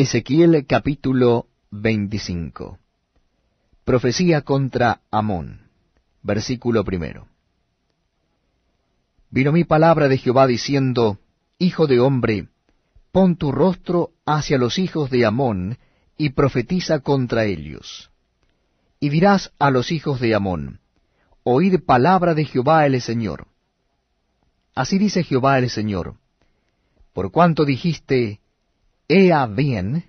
Ezequiel capítulo 25 Profecía contra Amón Versículo primero Vino mi palabra de Jehová diciendo, Hijo de hombre, pon tu rostro hacia los hijos de Amón y profetiza contra ellos. Y dirás a los hijos de Amón, Oíd palabra de Jehová el Señor. Así dice Jehová el Señor, Por cuanto dijiste, Ea bien,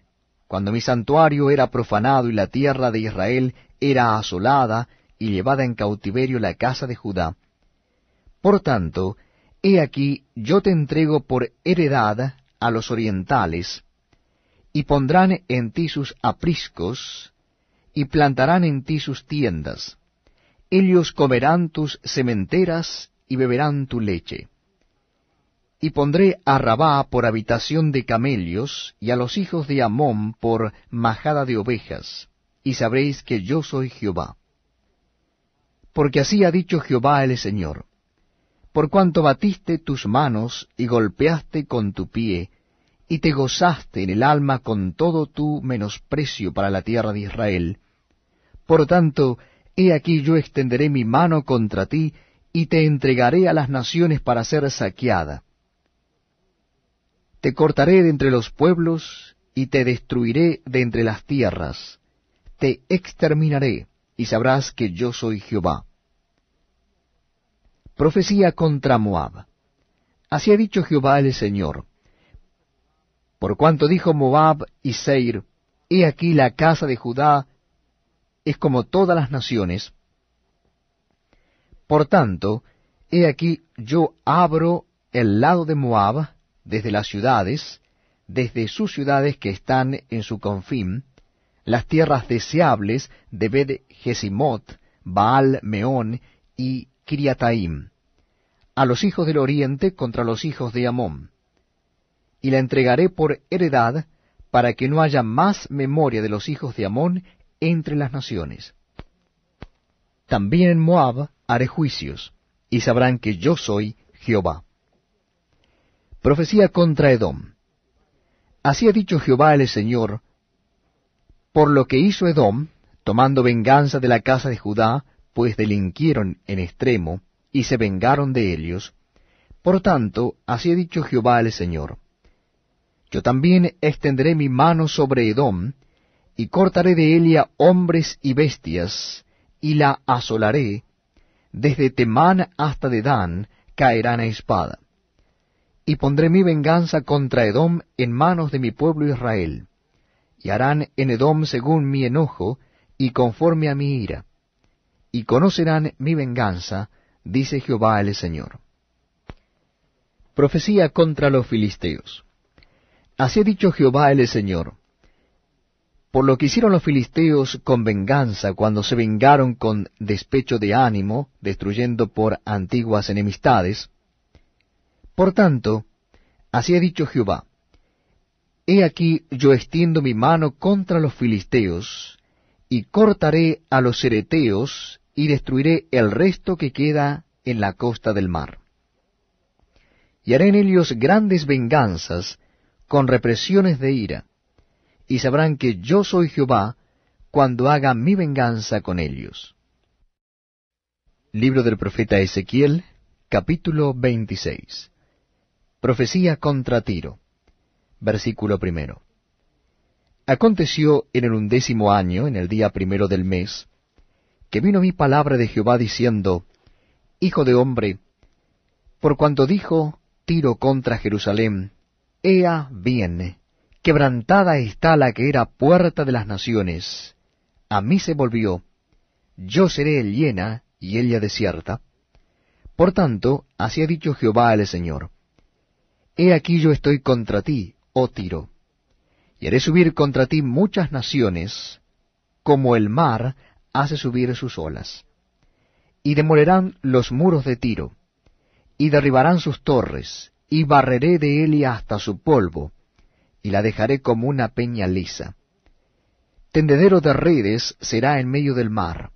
cuando mi santuario era profanado y la tierra de Israel era asolada y llevada en cautiverio la casa de Judá. Por tanto, he aquí yo te entrego por heredad a los orientales, y pondrán en ti sus apriscos, y plantarán en ti sus tiendas. Ellos comerán tus sementeras y beberán tu leche y pondré a Rabá por habitación de camellos, y a los hijos de Amón por majada de ovejas, y sabréis que yo soy Jehová. Porque así ha dicho Jehová el Señor, por cuanto batiste tus manos y golpeaste con tu pie, y te gozaste en el alma con todo tu menosprecio para la tierra de Israel, por tanto, he aquí yo extenderé mi mano contra ti, y te entregaré a las naciones para ser saqueada te cortaré de entre los pueblos y te destruiré de entre las tierras. Te exterminaré y sabrás que yo soy Jehová. Profecía contra Moab. Así ha dicho Jehová el Señor. Por cuanto dijo Moab y Seir, He aquí la casa de Judá es como todas las naciones. Por tanto, he aquí yo abro el lado de Moab desde las ciudades, desde sus ciudades que están en su confín, las tierras deseables de bed Baal Meón y Kiriataim, a los hijos del oriente contra los hijos de Amón. Y la entregaré por heredad para que no haya más memoria de los hijos de Amón entre las naciones. También en Moab haré juicios, y sabrán que yo soy Jehová. Profecía contra Edom. Así ha dicho Jehová el Señor, por lo que hizo Edom, tomando venganza de la casa de Judá, pues delinquieron en extremo, y se vengaron de ellos. Por tanto, así ha dicho Jehová el Señor. Yo también extenderé mi mano sobre Edom, y cortaré de ella hombres y bestias, y la asolaré, desde Temán hasta Dedán caerán a espada y pondré mi venganza contra Edom en manos de mi pueblo Israel, y harán en Edom según mi enojo y conforme a mi ira, y conocerán mi venganza, dice Jehová el Señor. Profecía contra los filisteos. Así ha dicho Jehová el Señor. Por lo que hicieron los filisteos con venganza cuando se vengaron con despecho de ánimo, destruyendo por antiguas enemistades, por tanto, así ha dicho Jehová, He aquí yo extiendo mi mano contra los filisteos, y cortaré a los cereteos, y destruiré el resto que queda en la costa del mar. Y haré en ellos grandes venganzas, con represiones de ira, y sabrán que yo soy Jehová, cuando haga mi venganza con ellos. Libro del profeta Ezequiel, capítulo 26. Profecía contra Tiro. Versículo primero. Aconteció en el undécimo año, en el día primero del mes, que vino mi palabra de Jehová diciendo, Hijo de hombre, por cuanto dijo Tiro contra Jerusalén, Ea viene, quebrantada está la que era puerta de las naciones, a mí se volvió, yo seré llena y ella desierta. Por tanto, así ha dicho Jehová el Señor, He aquí yo estoy contra ti, oh Tiro, y haré subir contra ti muchas naciones, como el mar hace subir sus olas. Y demolerán los muros de Tiro, y derribarán sus torres, y barreré de Elia hasta su polvo, y la dejaré como una peña lisa. Tendedero de redes será en medio del mar,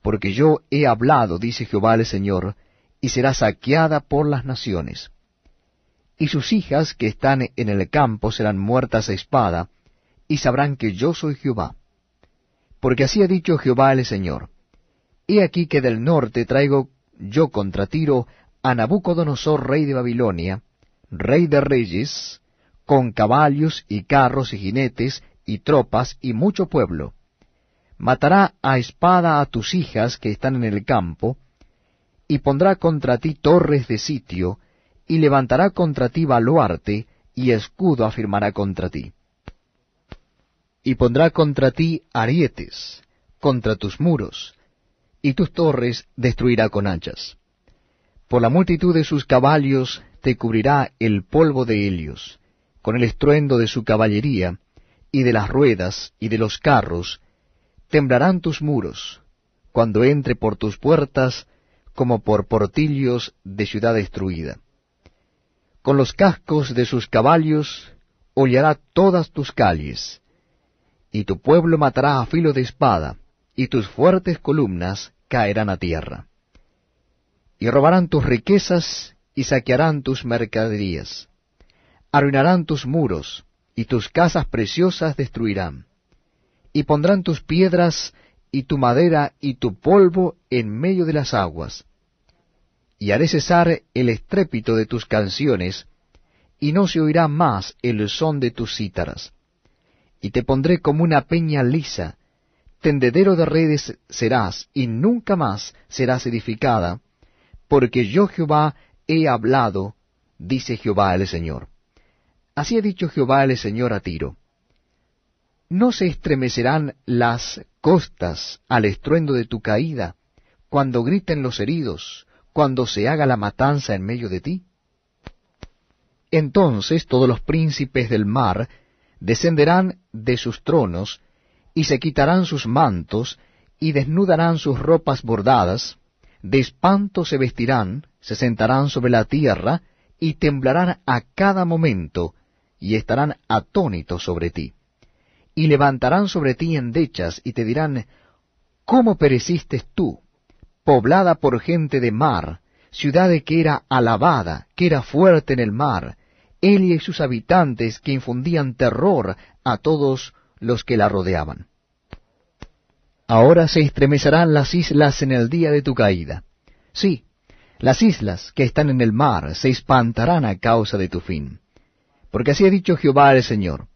porque yo he hablado, dice Jehová el Señor, y será saqueada por las naciones y sus hijas que están en el campo serán muertas a espada, y sabrán que yo soy Jehová. Porque así ha dicho Jehová el Señor. He aquí que del norte traigo yo contra Tiro a Nabucodonosor, rey de Babilonia, rey de reyes, con caballos y carros y jinetes y tropas y mucho pueblo. Matará a espada a tus hijas que están en el campo, y pondrá contra ti torres de sitio, y levantará contra ti baluarte, y escudo afirmará contra ti. Y pondrá contra ti arietes, contra tus muros, y tus torres destruirá con hachas. Por la multitud de sus caballos te cubrirá el polvo de Helios, con el estruendo de su caballería, y de las ruedas, y de los carros, temblarán tus muros, cuando entre por tus puertas, como por portillos de ciudad destruida con los cascos de sus caballos hollará todas tus calles, y tu pueblo matará a filo de espada, y tus fuertes columnas caerán a tierra. Y robarán tus riquezas, y saquearán tus mercaderías. Arruinarán tus muros, y tus casas preciosas destruirán. Y pondrán tus piedras, y tu madera, y tu polvo en medio de las aguas, y haré cesar el estrépito de tus canciones, y no se oirá más el son de tus cítaras. Y te pondré como una peña lisa, tendedero de redes serás, y nunca más serás edificada, porque yo Jehová he hablado, dice Jehová el Señor. Así ha dicho Jehová el Señor a Tiro. ¿No se estremecerán las costas al estruendo de tu caída, cuando griten los heridos, cuando se haga la matanza en medio de ti? Entonces todos los príncipes del mar descenderán de sus tronos, y se quitarán sus mantos, y desnudarán sus ropas bordadas, de espanto se vestirán, se sentarán sobre la tierra, y temblarán a cada momento, y estarán atónitos sobre ti. Y levantarán sobre ti endechas, y te dirán, ¿Cómo pereciste tú? poblada por gente de mar, ciudad que era alabada, que era fuerte en el mar, él y sus habitantes que infundían terror a todos los que la rodeaban. Ahora se estremecerán las islas en el día de tu caída. Sí, las islas que están en el mar se espantarán a causa de tu fin. Porque así ha dicho Jehová el Señor,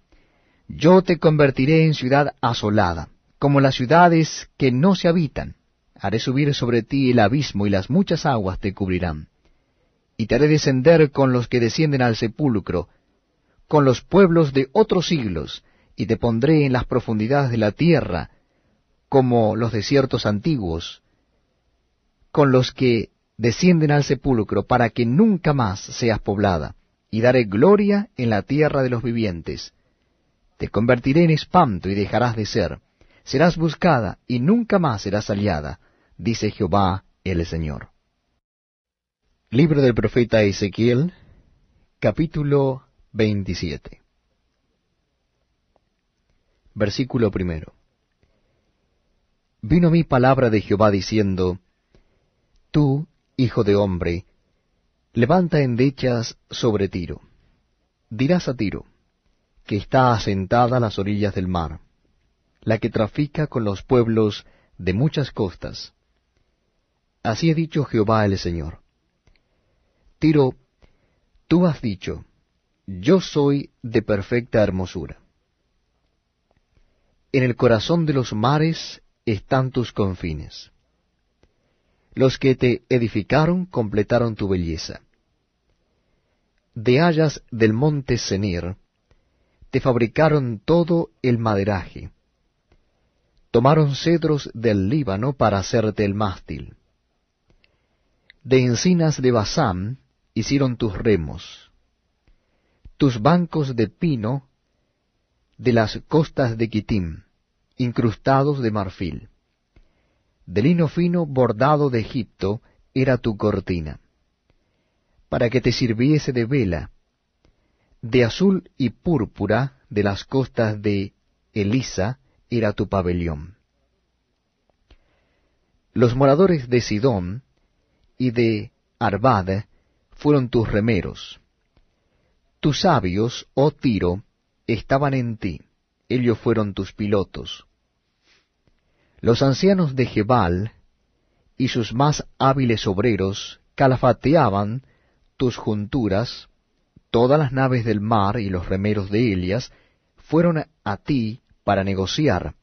yo te convertiré en ciudad asolada, como las ciudades que no se habitan, Haré subir sobre ti el abismo y las muchas aguas te cubrirán. Y te haré descender con los que descienden al sepulcro, con los pueblos de otros siglos, y te pondré en las profundidades de la tierra, como los desiertos antiguos, con los que descienden al sepulcro, para que nunca más seas poblada, y daré gloria en la tierra de los vivientes. Te convertiré en espanto y dejarás de ser. Serás buscada y nunca más serás aliada, dice Jehová el Señor. Libro del profeta Ezequiel, capítulo 27. Versículo primero. Vino mi palabra de Jehová diciendo, Tú, hijo de hombre, levanta endechas sobre Tiro. Dirás a Tiro, que está asentada a las orillas del mar, la que trafica con los pueblos de muchas costas, Así ha dicho Jehová el Señor. Tiro, tú has dicho, yo soy de perfecta hermosura. En el corazón de los mares están tus confines. Los que te edificaron completaron tu belleza. De hayas del monte Senir, te fabricaron todo el maderaje. Tomaron cedros del Líbano para hacerte el mástil de encinas de Basán hicieron tus remos, tus bancos de pino de las costas de Quitim, incrustados de marfil. De lino fino bordado de Egipto era tu cortina, para que te sirviese de vela, de azul y púrpura de las costas de Elisa era tu pabellón. Los moradores de Sidón y de Arbad fueron tus remeros. Tus sabios, oh Tiro, estaban en ti, ellos fueron tus pilotos. Los ancianos de Jebal y sus más hábiles obreros calafateaban tus junturas, todas las naves del mar y los remeros de Elias fueron a ti para negociar,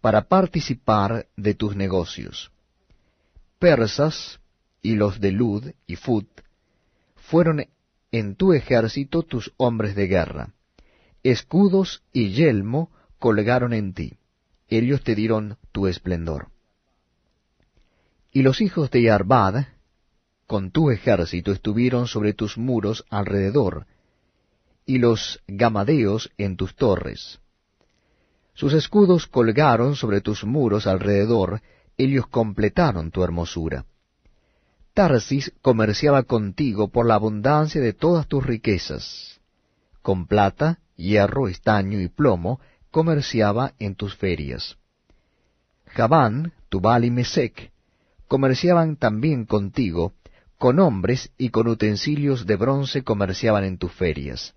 para participar de tus negocios. Persas, y los de Lud y Fut, fueron en tu ejército tus hombres de guerra. Escudos y yelmo colgaron en ti. Ellos te dieron tu esplendor. Y los hijos de Yarbad con tu ejército, estuvieron sobre tus muros alrededor, y los gamadeos en tus torres. Sus escudos colgaron sobre tus muros alrededor, ellos completaron tu hermosura. Tarsis comerciaba contigo por la abundancia de todas tus riquezas. Con plata, hierro, estaño y plomo comerciaba en tus ferias. Javán, Tubal y Mesec comerciaban también contigo, con hombres y con utensilios de bronce comerciaban en tus ferias.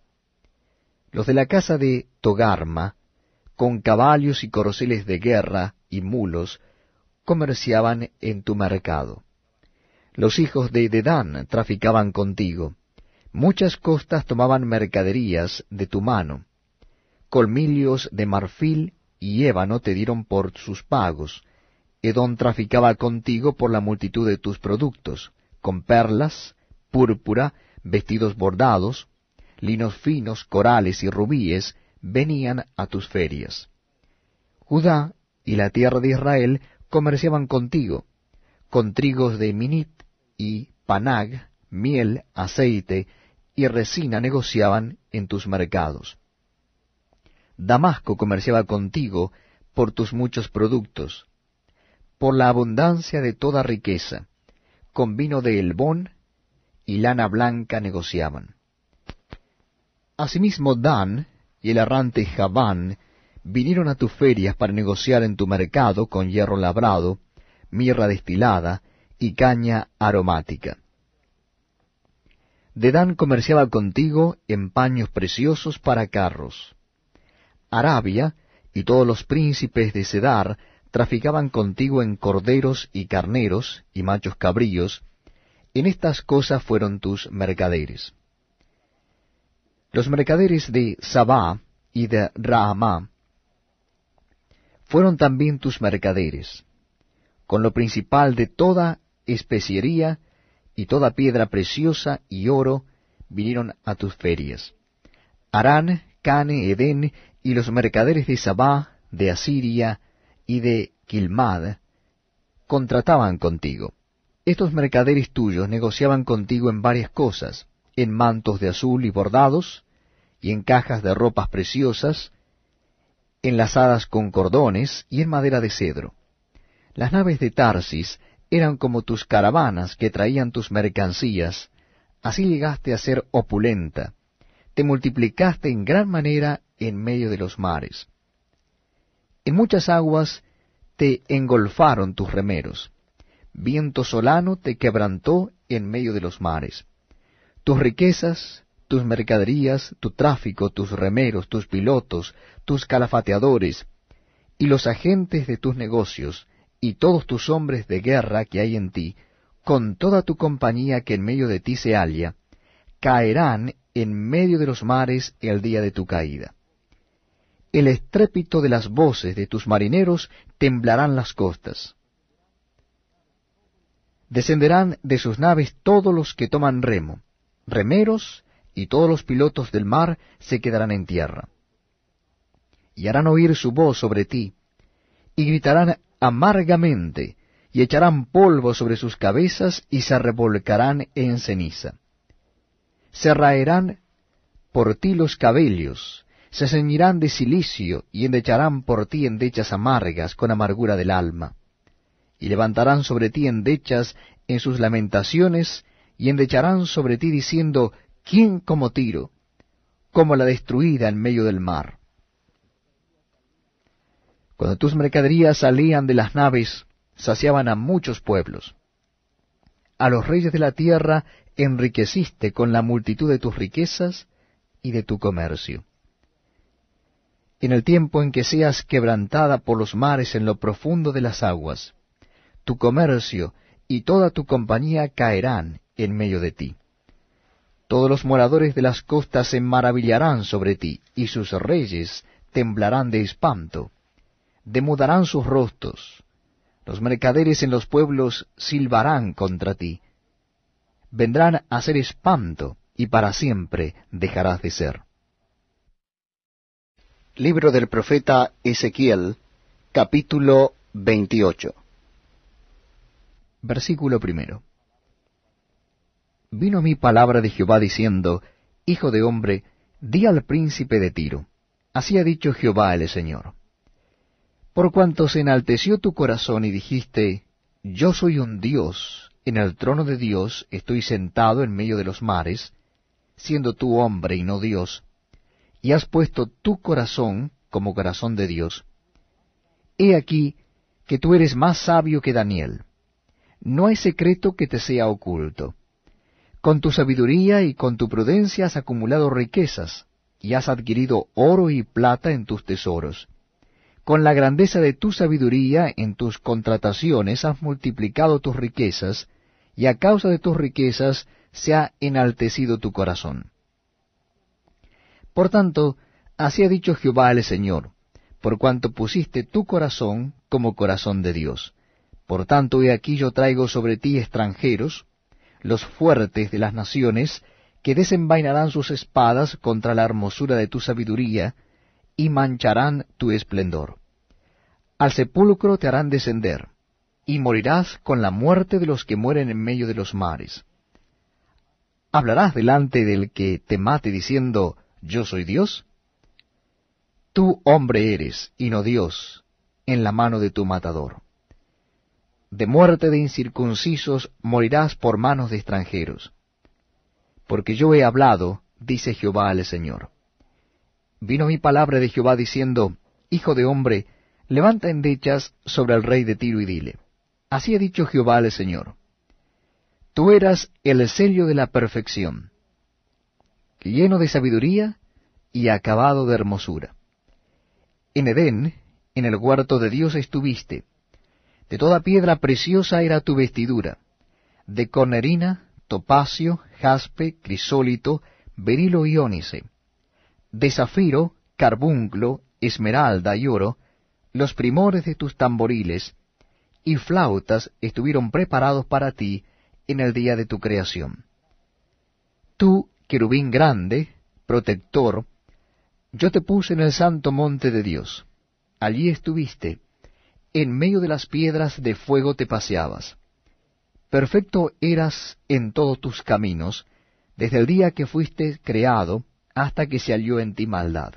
Los de la casa de Togarma, con caballos y corceles de guerra y mulos, comerciaban en tu mercado los hijos de Dedán traficaban contigo. Muchas costas tomaban mercaderías de tu mano. Colmillos de marfil y ébano te dieron por sus pagos. Edón traficaba contigo por la multitud de tus productos, con perlas, púrpura, vestidos bordados, linos finos, corales y rubíes, venían a tus ferias. Judá y la tierra de Israel comerciaban contigo, con trigos de Minit y Panag, miel, aceite y resina negociaban en tus mercados. Damasco comerciaba contigo por tus muchos productos, por la abundancia de toda riqueza, con vino de elbón y lana blanca negociaban. Asimismo Dan y el errante Javán vinieron a tus ferias para negociar en tu mercado con hierro labrado, mirra destilada y caña aromática. Dedán comerciaba contigo en paños preciosos para carros. Arabia y todos los príncipes de Sedar traficaban contigo en corderos y carneros y machos cabríos, en estas cosas fueron tus mercaderes. Los mercaderes de Sabá y de Rahamá fueron también tus mercaderes con lo principal de toda especiería y toda piedra preciosa y oro vinieron a tus ferias. Arán, Cane, Edén y los mercaderes de Sabá, de Asiria y de Quilmad contrataban contigo. Estos mercaderes tuyos negociaban contigo en varias cosas, en mantos de azul y bordados, y en cajas de ropas preciosas, enlazadas con cordones y en madera de cedro. Las naves de Tarsis eran como tus caravanas que traían tus mercancías, así llegaste a ser opulenta, te multiplicaste en gran manera en medio de los mares. En muchas aguas te engolfaron tus remeros, viento solano te quebrantó en medio de los mares. Tus riquezas, tus mercaderías, tu tráfico, tus remeros, tus pilotos, tus calafateadores, y los agentes de tus negocios, y todos tus hombres de guerra que hay en ti, con toda tu compañía que en medio de ti se halla, caerán en medio de los mares el día de tu caída. El estrépito de las voces de tus marineros temblarán las costas. Descenderán de sus naves todos los que toman remo, remeros y todos los pilotos del mar se quedarán en tierra. Y harán oír su voz sobre ti, y gritarán amargamente, y echarán polvo sobre sus cabezas y se revolcarán en ceniza. Se raerán por ti los cabellos, se ceñirán de cilicio y endecharán por ti endechas amargas con amargura del alma, y levantarán sobre ti endechas en sus lamentaciones, y endecharán sobre ti diciendo, ¿quién como Tiro? como la destruida en medio del mar. Cuando tus mercaderías salían de las naves, saciaban a muchos pueblos. A los reyes de la tierra enriqueciste con la multitud de tus riquezas y de tu comercio. En el tiempo en que seas quebrantada por los mares en lo profundo de las aguas, tu comercio y toda tu compañía caerán en medio de ti. Todos los moradores de las costas se maravillarán sobre ti, y sus reyes temblarán de espanto demudarán sus rostros, los mercaderes en los pueblos silbarán contra ti, vendrán a ser espanto, y para siempre dejarás de ser. Libro del profeta Ezequiel, capítulo 28. Versículo primero. Vino mi palabra de Jehová diciendo, Hijo de hombre, di al príncipe de Tiro, así ha dicho Jehová el Señor por cuanto se enalteció tu corazón y dijiste, Yo soy un Dios, en el trono de Dios estoy sentado en medio de los mares, siendo tú hombre y no Dios, y has puesto tu corazón como corazón de Dios. He aquí que tú eres más sabio que Daniel. No hay secreto que te sea oculto. Con tu sabiduría y con tu prudencia has acumulado riquezas, y has adquirido oro y plata en tus tesoros con la grandeza de tu sabiduría en tus contrataciones has multiplicado tus riquezas, y a causa de tus riquezas se ha enaltecido tu corazón. Por tanto, así ha dicho Jehová el Señor, por cuanto pusiste tu corazón como corazón de Dios. Por tanto, he aquí yo traigo sobre ti extranjeros, los fuertes de las naciones, que desenvainarán sus espadas contra la hermosura de tu sabiduría, y mancharán tu esplendor. Al sepulcro te harán descender, y morirás con la muerte de los que mueren en medio de los mares. ¿Hablarás delante del que te mate diciendo, yo soy Dios? Tú hombre eres, y no Dios, en la mano de tu matador. De muerte de incircuncisos morirás por manos de extranjeros. Porque yo he hablado, dice Jehová al Señor vino mi palabra de Jehová diciendo, Hijo de hombre, levanta endechas sobre el rey de Tiro y dile, Así ha dicho Jehová al Señor, Tú eras el sello de la perfección, lleno de sabiduría y acabado de hermosura. En Edén, en el huerto de Dios estuviste, de toda piedra preciosa era tu vestidura, de cornerina, topacio, jaspe, crisólito, berilo y ónice de zafiro, carbunclo, esmeralda y oro, los primores de tus tamboriles, y flautas estuvieron preparados para ti en el día de tu creación. Tú, querubín grande, protector, yo te puse en el santo monte de Dios. Allí estuviste, en medio de las piedras de fuego te paseabas. Perfecto eras en todos tus caminos, desde el día que fuiste creado, hasta que se halló en ti maldad.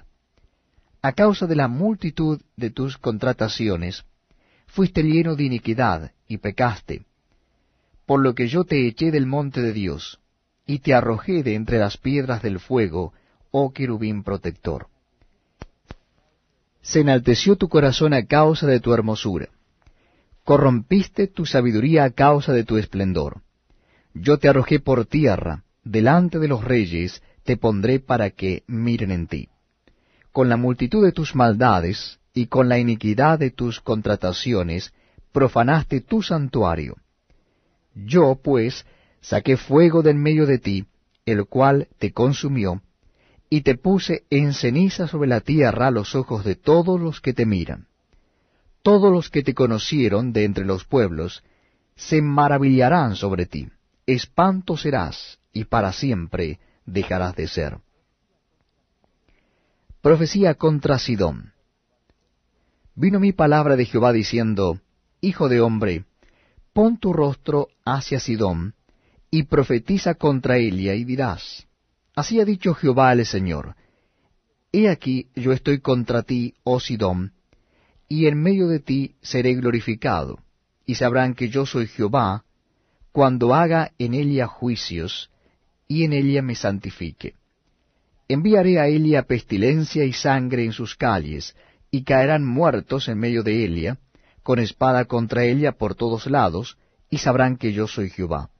A causa de la multitud de tus contrataciones, fuiste lleno de iniquidad y pecaste, por lo que yo te eché del monte de Dios, y te arrojé de entre las piedras del fuego, oh querubín protector. Se enalteció tu corazón a causa de tu hermosura. Corrompiste tu sabiduría a causa de tu esplendor. Yo te arrojé por tierra, delante de los reyes, te pondré para que miren en ti. Con la multitud de tus maldades y con la iniquidad de tus contrataciones profanaste tu santuario. Yo, pues, saqué fuego del medio de ti, el cual te consumió, y te puse en ceniza sobre la tierra los ojos de todos los que te miran. Todos los que te conocieron de entre los pueblos se maravillarán sobre ti, espanto serás, y para siempre dejarás de ser. Profecía contra Sidón. Vino mi palabra de Jehová diciendo, Hijo de hombre, pon tu rostro hacia Sidón, y profetiza contra ella, y dirás, Así ha dicho Jehová el Señor, He aquí yo estoy contra ti, oh Sidón, y en medio de ti seré glorificado, y sabrán que yo soy Jehová, cuando haga en ella juicios, y en ella me santifique. Enviaré a Elia pestilencia y sangre en sus calles, y caerán muertos en medio de Elia, con espada contra ella por todos lados, y sabrán que yo soy Jehová.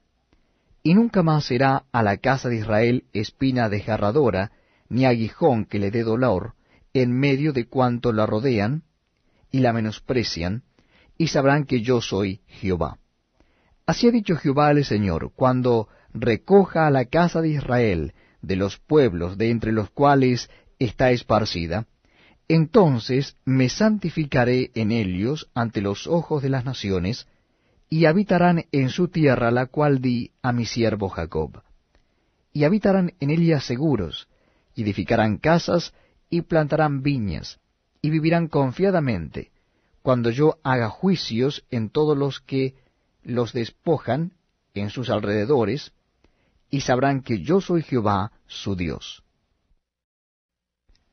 Y nunca más será a la casa de Israel espina desgarradora, ni aguijón que le dé dolor, en medio de cuanto la rodean, y la menosprecian, y sabrán que yo soy Jehová. Así ha dicho Jehová al Señor, cuando recoja a la casa de Israel de los pueblos de entre los cuales está esparcida, entonces me santificaré en ellos ante los ojos de las naciones, y habitarán en su tierra la cual di a mi siervo Jacob. Y habitarán en ella seguros, y edificarán casas, y plantarán viñas, y vivirán confiadamente, cuando yo haga juicios en todos los que los despojan en sus alrededores, y sabrán que yo soy Jehová su Dios.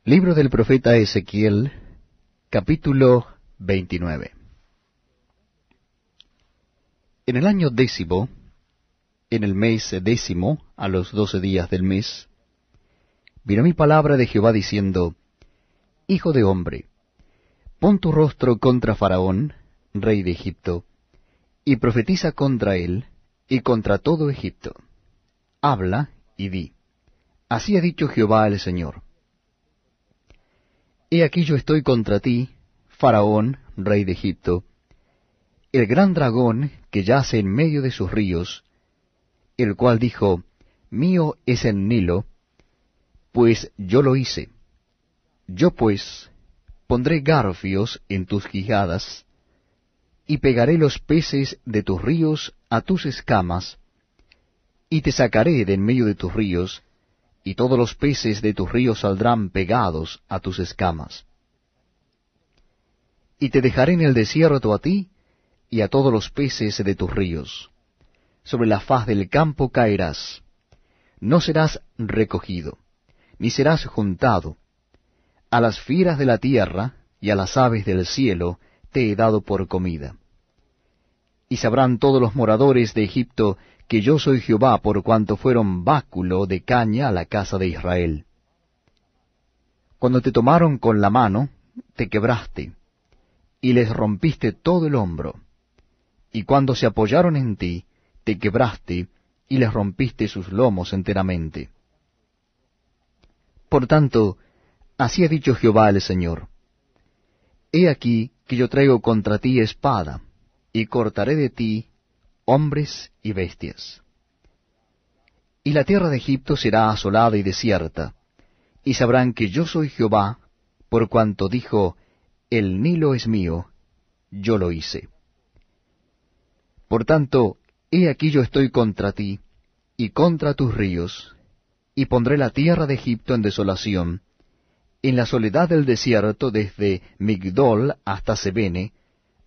Libro del profeta Ezequiel, capítulo 29. En el año décimo, en el mes décimo, a los doce días del mes, vino mi palabra de Jehová diciendo, Hijo de hombre, pon tu rostro contra Faraón, rey de Egipto, y profetiza contra él y contra todo Egipto Habla y di, así ha dicho Jehová el Señor. He aquí yo estoy contra ti, Faraón, rey de Egipto, el gran dragón que yace en medio de sus ríos, el cual dijo, Mío es el Nilo, pues yo lo hice. Yo pues pondré garfios en tus quijadas, y pegaré los peces de tus ríos a tus escamas, y te sacaré de en medio de tus ríos, y todos los peces de tus ríos saldrán pegados a tus escamas. Y te dejaré en el desierto a ti y a todos los peces de tus ríos. Sobre la faz del campo caerás. No serás recogido, ni serás juntado. A las fieras de la tierra y a las aves del cielo te he dado por comida. Y sabrán todos los moradores de Egipto que yo soy Jehová por cuanto fueron báculo de caña a la casa de Israel. Cuando te tomaron con la mano, te quebraste, y les rompiste todo el hombro. Y cuando se apoyaron en ti, te quebraste, y les rompiste sus lomos enteramente. Por tanto, así ha dicho Jehová el Señor. He aquí que yo traigo contra ti espada, y cortaré de ti hombres y bestias. Y la tierra de Egipto será asolada y desierta, y sabrán que yo soy Jehová, por cuanto dijo, El Nilo es mío, yo lo hice. Por tanto, he aquí yo estoy contra ti, y contra tus ríos, y pondré la tierra de Egipto en desolación, en la soledad del desierto desde Migdol hasta Sebene,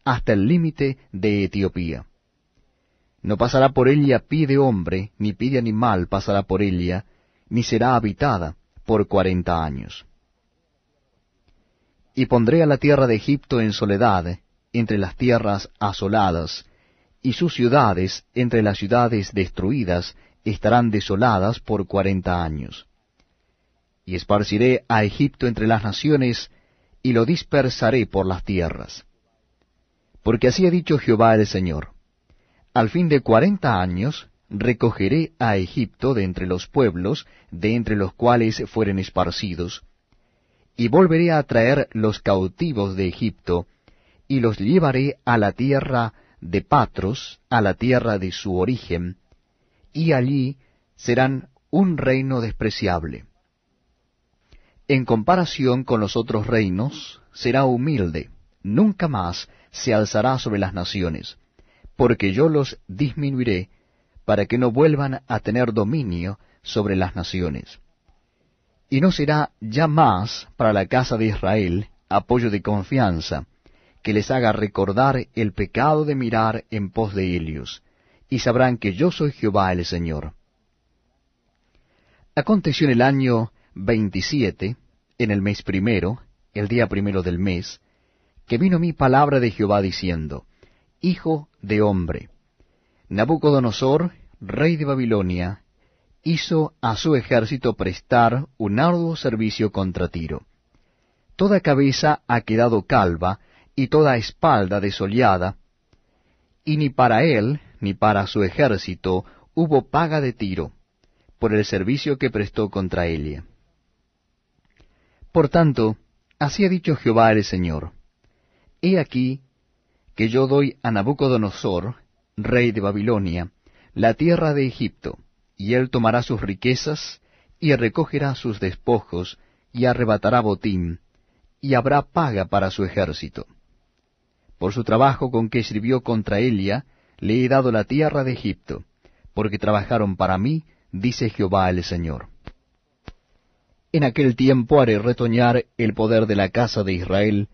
hasta el límite de Etiopía. No pasará por ella pide hombre, ni pide animal pasará por ella, ni será habitada por cuarenta años. Y pondré a la tierra de Egipto en soledad, entre las tierras asoladas, y sus ciudades entre las ciudades destruidas estarán desoladas por cuarenta años. Y esparciré a Egipto entre las naciones, y lo dispersaré por las tierras. Porque así ha dicho Jehová el Señor al fin de cuarenta años recogeré a Egipto de entre los pueblos, de entre los cuales fueren esparcidos, y volveré a traer los cautivos de Egipto, y los llevaré a la tierra de Patros, a la tierra de su origen, y allí serán un reino despreciable. En comparación con los otros reinos, será humilde, nunca más se alzará sobre las naciones porque yo los disminuiré para que no vuelvan a tener dominio sobre las naciones. Y no será ya más para la casa de Israel apoyo de confianza, que les haga recordar el pecado de mirar en pos de ellos, y sabrán que yo soy Jehová el Señor. Aconteció en el año veintisiete, en el mes primero, el día primero del mes, que vino mi palabra de Jehová diciendo, Hijo, de hombre. Nabucodonosor, rey de Babilonia, hizo a su ejército prestar un arduo servicio contra Tiro. Toda cabeza ha quedado calva y toda espalda desoleada, y ni para él ni para su ejército hubo paga de Tiro por el servicio que prestó contra ella. Por tanto, así ha dicho Jehová el Señor, He aquí que yo doy a Nabucodonosor, rey de Babilonia, la tierra de Egipto, y él tomará sus riquezas, y recogerá sus despojos, y arrebatará botín, y habrá paga para su ejército. Por su trabajo con que sirvió contra Elia, le he dado la tierra de Egipto, porque trabajaron para mí, dice Jehová el Señor. En aquel tiempo haré retoñar el poder de la casa de Israel,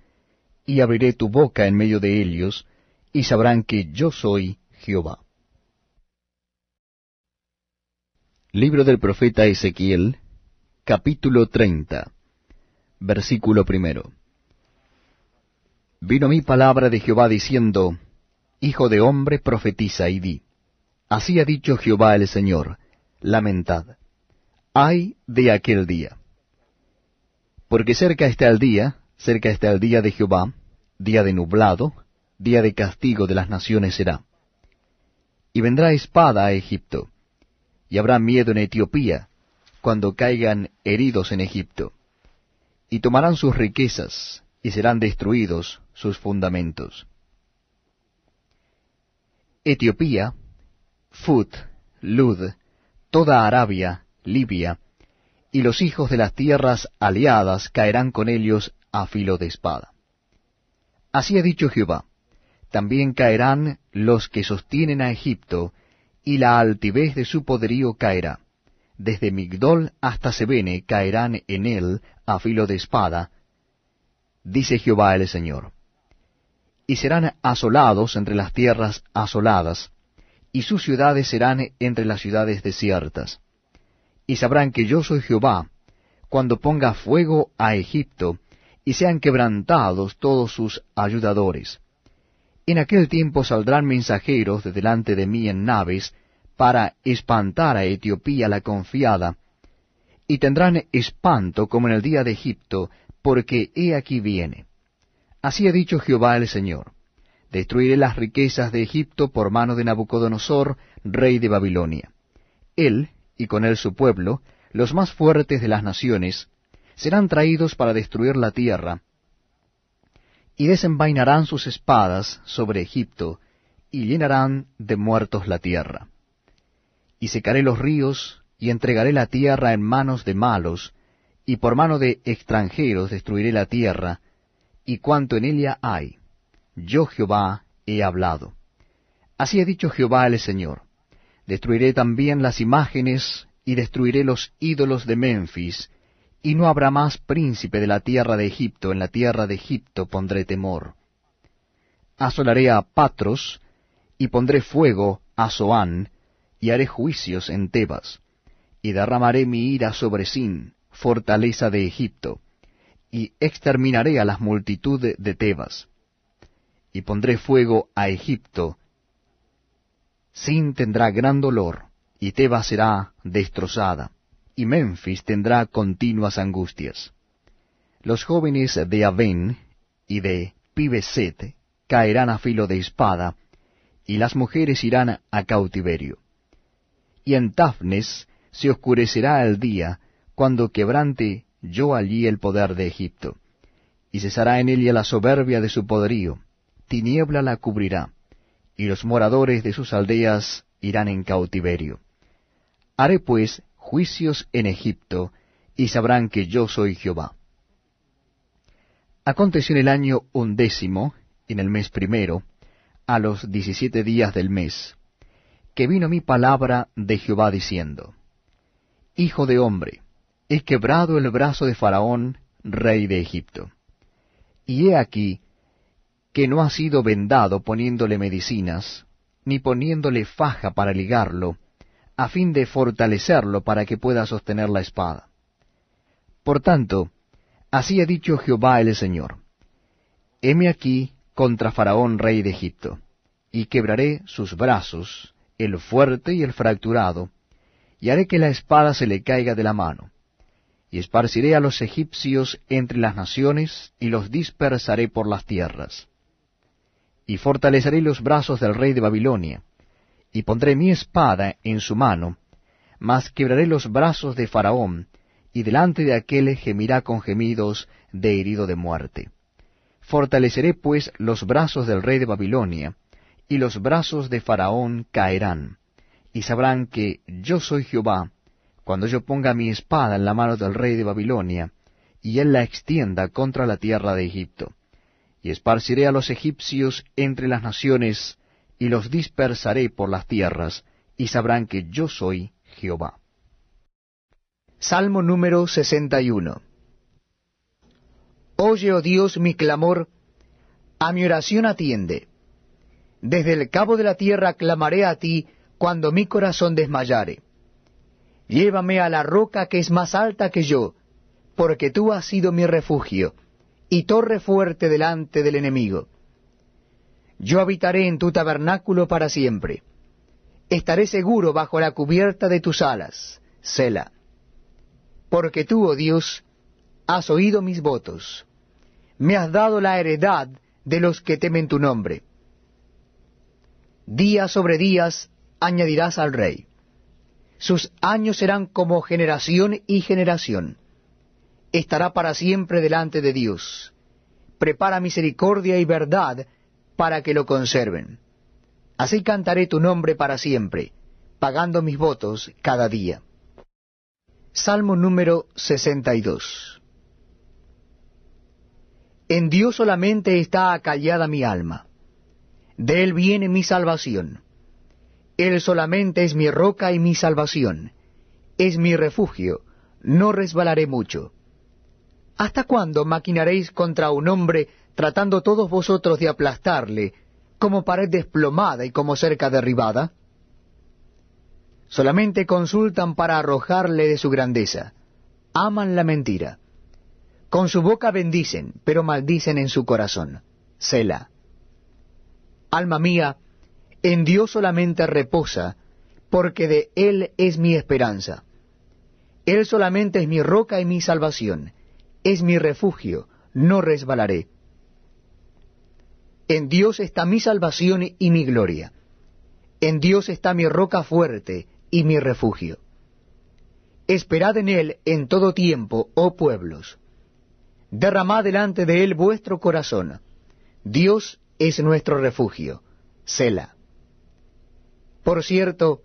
y abriré tu boca en medio de ellos, y sabrán que yo soy Jehová. Libro del profeta Ezequiel, capítulo 30, versículo primero. Vino mi palabra de Jehová diciendo, Hijo de hombre, profetiza y di, Así ha dicho Jehová el Señor, lamentad, ay de aquel día. Porque cerca está el día, Cerca está el día de Jehová, día de nublado, día de castigo de las naciones será. Y vendrá espada a Egipto, y habrá miedo en Etiopía, cuando caigan heridos en Egipto. Y tomarán sus riquezas, y serán destruidos sus fundamentos. Etiopía, Fut, Lud, toda Arabia, Libia, y los hijos de las tierras aliadas caerán con ellos a filo de espada. Así ha dicho Jehová, también caerán los que sostienen a Egipto, y la altivez de su poderío caerá. Desde Migdol hasta Sebene caerán en él a filo de espada, dice Jehová el Señor. Y serán asolados entre las tierras asoladas, y sus ciudades serán entre las ciudades desiertas. Y sabrán que yo soy Jehová, cuando ponga fuego a Egipto, y sean quebrantados todos sus ayudadores. En aquel tiempo saldrán mensajeros de delante de mí en naves, para espantar a Etiopía la confiada, y tendrán espanto como en el día de Egipto, porque he aquí viene. Así ha dicho Jehová el Señor. Destruiré las riquezas de Egipto por mano de Nabucodonosor, rey de Babilonia. Él, y con él su pueblo, los más fuertes de las naciones, serán traídos para destruir la tierra, y desenvainarán sus espadas sobre Egipto, y llenarán de muertos la tierra. Y secaré los ríos, y entregaré la tierra en manos de malos, y por mano de extranjeros destruiré la tierra, y cuanto en ella hay. Yo Jehová he hablado. Así ha dicho Jehová el Señor. Destruiré también las imágenes, y destruiré los ídolos de Memphis, y no habrá más príncipe de la tierra de Egipto, en la tierra de Egipto pondré temor. Asolaré a Patros, y pondré fuego a Zoán, y haré juicios en Tebas, y derramaré mi ira sobre Sin, fortaleza de Egipto, y exterminaré a las multitudes de Tebas, y pondré fuego a Egipto. Sin tendrá gran dolor, y Tebas será destrozada y Memphis tendrá continuas angustias. Los jóvenes de Avén y de Pibeset caerán a filo de espada, y las mujeres irán a cautiverio. Y en Tafnes se oscurecerá el día, cuando quebrante yo allí el poder de Egipto. Y cesará en ella la soberbia de su poderío, tiniebla la cubrirá, y los moradores de sus aldeas irán en cautiverio. Haré pues juicios en Egipto, y sabrán que yo soy Jehová. Aconteció en el año undécimo, en el mes primero, a los diecisiete días del mes, que vino mi palabra de Jehová diciendo, Hijo de hombre, he quebrado el brazo de Faraón, rey de Egipto. Y he aquí que no ha sido vendado poniéndole medicinas, ni poniéndole faja para ligarlo, a fin de fortalecerlo para que pueda sostener la espada. Por tanto, así ha dicho Jehová el Señor, heme aquí contra Faraón rey de Egipto, y quebraré sus brazos, el fuerte y el fracturado, y haré que la espada se le caiga de la mano, y esparciré a los egipcios entre las naciones, y los dispersaré por las tierras. Y fortaleceré los brazos del rey de Babilonia, y pondré mi espada en su mano, mas quebraré los brazos de Faraón, y delante de aquel gemirá con gemidos de herido de muerte. Fortaleceré pues los brazos del rey de Babilonia, y los brazos de Faraón caerán, y sabrán que yo soy Jehová, cuando yo ponga mi espada en la mano del rey de Babilonia, y él la extienda contra la tierra de Egipto. Y esparciré a los egipcios entre las naciones, y los dispersaré por las tierras, y sabrán que yo soy Jehová. Salmo número 61 Oye, oh Dios, mi clamor, a mi oración atiende. Desde el cabo de la tierra clamaré a ti cuando mi corazón desmayare. Llévame a la roca que es más alta que yo, porque tú has sido mi refugio y torre fuerte delante del enemigo. Yo habitaré en tu tabernáculo para siempre. Estaré seguro bajo la cubierta de tus alas, Sela. Porque tú, oh Dios, has oído mis votos. Me has dado la heredad de los que temen tu nombre. Día sobre días añadirás al rey. Sus años serán como generación y generación. Estará para siempre delante de Dios. Prepara misericordia y verdad para que lo conserven. Así cantaré tu nombre para siempre, pagando mis votos cada día. Salmo número 62. En Dios solamente está acallada mi alma. De Él viene mi salvación. Él solamente es mi roca y mi salvación. Es mi refugio, no resbalaré mucho. ¿Hasta cuándo maquinaréis contra un hombre tratando todos vosotros de aplastarle, como pared desplomada y como cerca derribada? Solamente consultan para arrojarle de su grandeza. Aman la mentira. Con su boca bendicen, pero maldicen en su corazón. Sela. Alma mía, en Dios solamente reposa, porque de Él es mi esperanza. Él solamente es mi roca y mi salvación, es mi refugio, no resbalaré. En Dios está mi salvación y mi gloria. En Dios está mi roca fuerte y mi refugio. Esperad en Él en todo tiempo, oh pueblos. Derramad delante de Él vuestro corazón. Dios es nuestro refugio. Sela. Por cierto,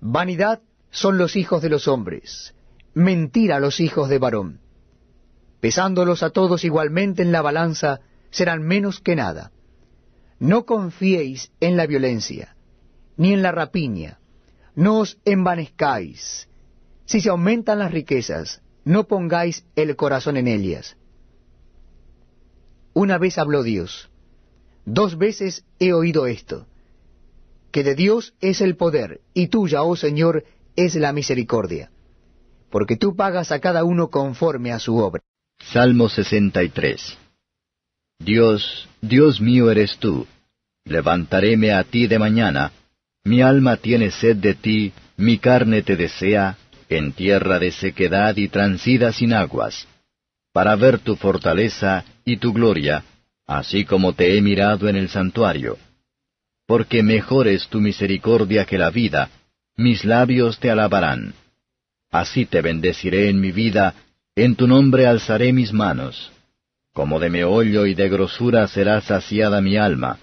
vanidad son los hijos de los hombres, mentira los hijos de varón. Pesándolos a todos igualmente en la balanza, serán menos que nada. No confiéis en la violencia, ni en la rapiña, no os envanezcáis. Si se aumentan las riquezas, no pongáis el corazón en ellas. Una vez habló Dios, dos veces he oído esto, que de Dios es el poder, y tuya, oh Señor, es la misericordia, porque tú pagas a cada uno conforme a su obra. Salmo 63 Dios, Dios mío eres tú, levantaréme a ti de mañana, mi alma tiene sed de ti, mi carne te desea, en tierra de sequedad y transida sin aguas, para ver tu fortaleza y tu gloria, así como te he mirado en el santuario. Porque mejor es tu misericordia que la vida, mis labios te alabarán. Así te bendeciré en mi vida, en tu nombre alzaré mis manos como de meollo y de grosura será saciada mi alma,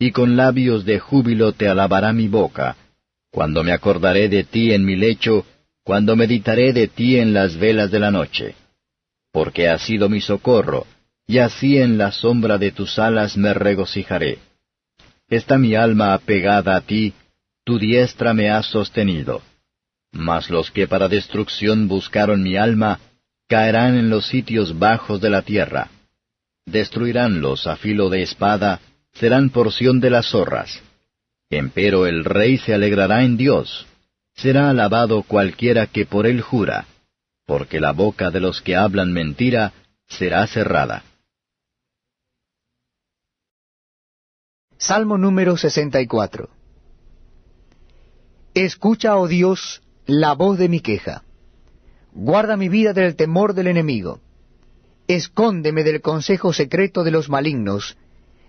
y con labios de júbilo te alabará mi boca, cuando me acordaré de ti en mi lecho, cuando meditaré de ti en las velas de la noche. Porque has sido mi socorro, y así en la sombra de tus alas me regocijaré. Está mi alma apegada a ti, tu diestra me ha sostenido. Mas los que para destrucción buscaron mi alma, caerán en los sitios bajos de la tierra destruiránlos a filo de espada, serán porción de las zorras. Empero el rey se alegrará en Dios, será alabado cualquiera que por él jura, porque la boca de los que hablan mentira será cerrada. Salmo número 64 Escucha, oh Dios, la voz de mi queja. Guarda mi vida del temor del enemigo escóndeme del consejo secreto de los malignos,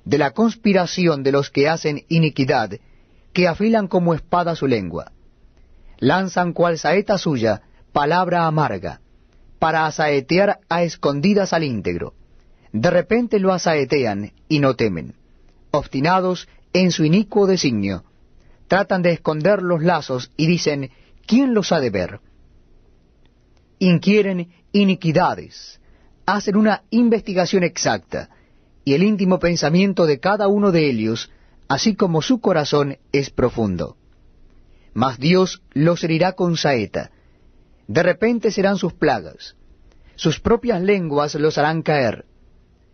de la conspiración de los que hacen iniquidad, que afilan como espada su lengua. Lanzan cual saeta suya palabra amarga, para asaetear a escondidas al íntegro. De repente lo asaetean y no temen. Obstinados en su inicuo designio, tratan de esconder los lazos y dicen, ¿quién los ha de ver? Inquieren iniquidades hacen una investigación exacta, y el íntimo pensamiento de cada uno de ellos, así como su corazón es profundo. Mas Dios los herirá con saeta, de repente serán sus plagas, sus propias lenguas los harán caer,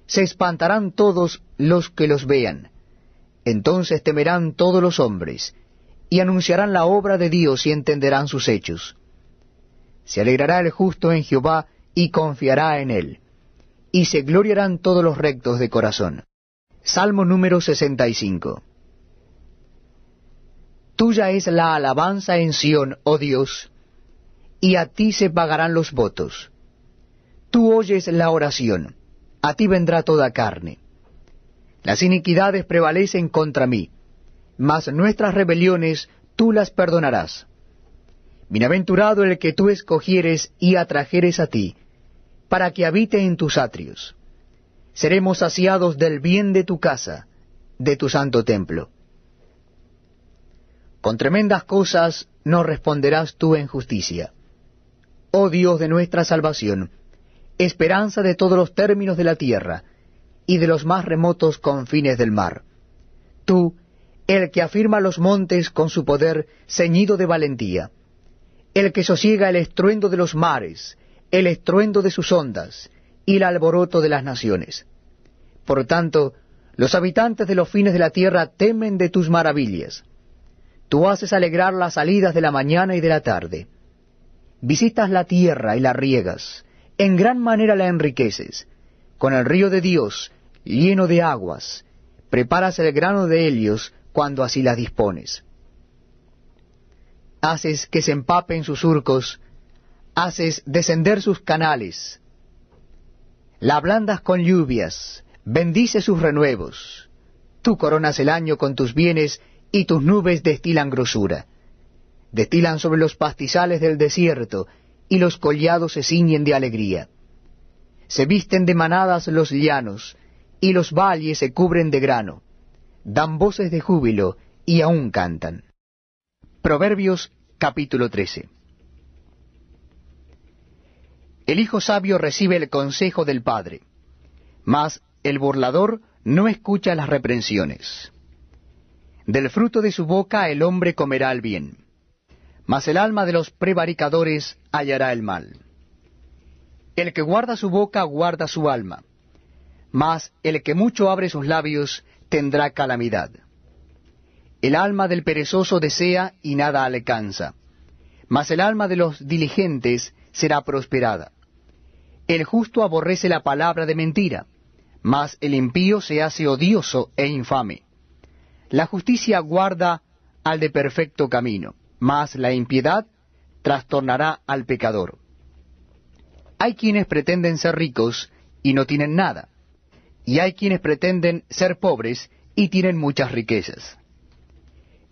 se espantarán todos los que los vean, entonces temerán todos los hombres, y anunciarán la obra de Dios y entenderán sus hechos. Se alegrará el justo en Jehová y confiará en él y se gloriarán todos los rectos de corazón. Salmo número 65. Tuya es la alabanza en Sión, oh Dios, y a ti se pagarán los votos. Tú oyes la oración, a ti vendrá toda carne. Las iniquidades prevalecen contra mí, mas nuestras rebeliones tú las perdonarás. Bienaventurado el que tú escogieres y atrajeres a ti, para que habite en tus atrios. Seremos saciados del bien de tu casa, de tu santo templo. Con tremendas cosas no responderás tú en justicia. Oh Dios de nuestra salvación, esperanza de todos los términos de la tierra y de los más remotos confines del mar. Tú, el que afirma los montes con su poder ceñido de valentía, el que sosiega el estruendo de los mares, el estruendo de sus ondas y el alboroto de las naciones. Por tanto, los habitantes de los fines de la tierra temen de tus maravillas. Tú haces alegrar las salidas de la mañana y de la tarde. Visitas la tierra y la riegas, en gran manera la enriqueces. Con el río de Dios, lleno de aguas, preparas el grano de helios cuando así las dispones. Haces que se empapen sus surcos haces descender sus canales, la blandas con lluvias, bendice sus renuevos. Tú coronas el año con tus bienes y tus nubes destilan grosura. Destilan sobre los pastizales del desierto y los collados se ciñen de alegría. Se visten de manadas los llanos y los valles se cubren de grano. Dan voces de júbilo y aún cantan. Proverbios capítulo trece el hijo sabio recibe el consejo del padre, mas el burlador no escucha las reprensiones. Del fruto de su boca el hombre comerá el bien, mas el alma de los prevaricadores hallará el mal. El que guarda su boca guarda su alma, mas el que mucho abre sus labios tendrá calamidad. El alma del perezoso desea y nada alcanza, mas el alma de los diligentes será prosperada. El justo aborrece la palabra de mentira, mas el impío se hace odioso e infame. La justicia guarda al de perfecto camino, mas la impiedad trastornará al pecador. Hay quienes pretenden ser ricos y no tienen nada, y hay quienes pretenden ser pobres y tienen muchas riquezas.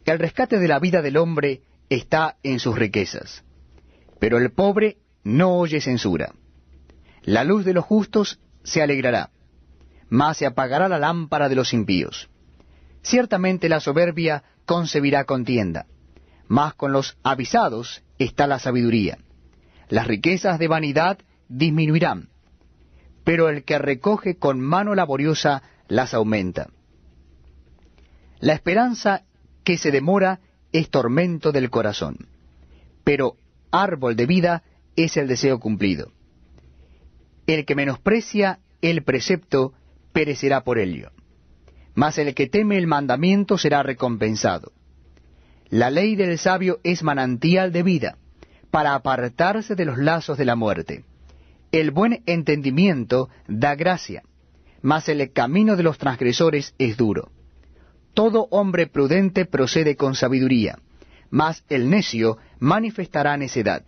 El rescate de la vida del hombre está en sus riquezas, pero el pobre no oye censura. La luz de los justos se alegrará, mas se apagará la lámpara de los impíos. Ciertamente la soberbia concebirá contienda, mas con los avisados está la sabiduría. Las riquezas de vanidad disminuirán, pero el que recoge con mano laboriosa las aumenta. La esperanza que se demora es tormento del corazón, pero árbol de vida es el deseo cumplido. El que menosprecia el precepto perecerá por ello, mas el que teme el mandamiento será recompensado. La ley del sabio es manantial de vida, para apartarse de los lazos de la muerte. El buen entendimiento da gracia, mas el camino de los transgresores es duro. Todo hombre prudente procede con sabiduría, mas el necio manifestará necedad.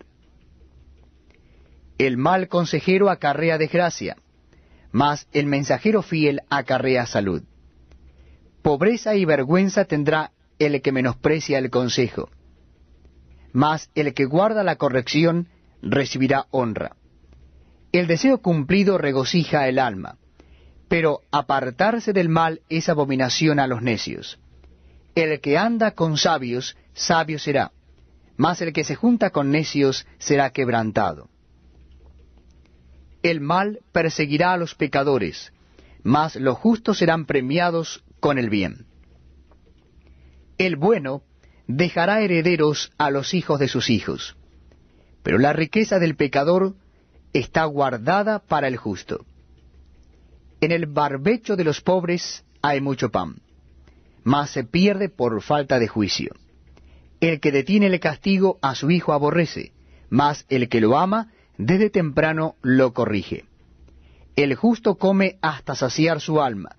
El mal consejero acarrea desgracia, mas el mensajero fiel acarrea salud. Pobreza y vergüenza tendrá el que menosprecia el consejo, mas el que guarda la corrección recibirá honra. El deseo cumplido regocija el alma, pero apartarse del mal es abominación a los necios. El que anda con sabios, sabio será, mas el que se junta con necios será quebrantado. El mal perseguirá a los pecadores, mas los justos serán premiados con el bien. El bueno dejará herederos a los hijos de sus hijos, pero la riqueza del pecador está guardada para el justo. En el barbecho de los pobres hay mucho pan, mas se pierde por falta de juicio. El que detiene el castigo a su hijo aborrece, mas el que lo ama desde temprano lo corrige. El justo come hasta saciar su alma,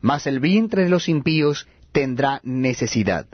mas el vientre de los impíos tendrá necesidad.